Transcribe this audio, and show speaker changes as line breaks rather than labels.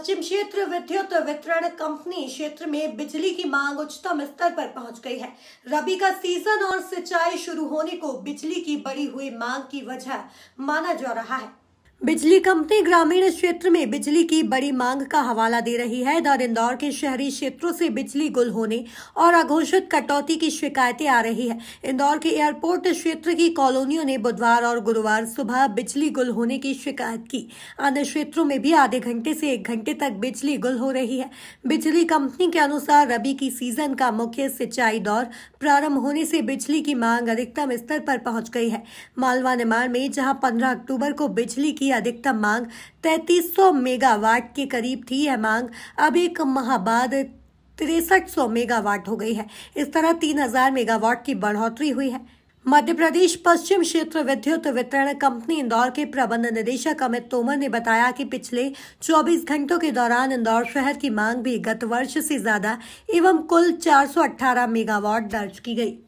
पश्चिम क्षेत्र विद्युत वितरण कंपनी क्षेत्र में बिजली की मांग उच्चतम स्तर पर पहुंच गई है रबी का सीजन और सिंचाई शुरू होने को बिजली की बढ़ी हुई मांग की वजह माना जा रहा है बिजली कंपनी ग्रामीण क्षेत्र में बिजली की बड़ी मांग का हवाला दे रही है इधर इंदौर के शहरी क्षेत्रों से बिजली गुल होने और अघोषित कटौती की शिकायतें आ रही है इंदौर के एयरपोर्ट क्षेत्र की कॉलोनियों ने बुधवार और गुरुवार सुबह बिजली गुल होने की शिकायत की अन्य क्षेत्रों में भी आधे घंटे से एक घंटे तक बिजली गुल हो रही है बिजली कंपनी के अनुसार रबी की सीजन का मुख्य सिंचाई दौर प्रारंभ होने से बिजली की मांग अधिकतम स्तर पर पहुंच गई है मालवा निर्माण में जहाँ पंद्रह अक्टूबर को बिजली की की अधिकतम मांग 3300 मेगावाट के करीब थी यह मांग अब एक माह बाद तिरसठ सौ मेगावाट हो गई है इस तरह 3000 मेगावाट की बढ़ोतरी हुई है मध्य प्रदेश पश्चिम क्षेत्र विद्युत वितरण कंपनी इंदौर के प्रबंध निदेशक अमित तोमर ने बताया कि पिछले 24 घंटों के दौरान इंदौर शहर की मांग भी गत वर्ष से ज्यादा एवं कुल 418 मेगावाट दर्ज की गई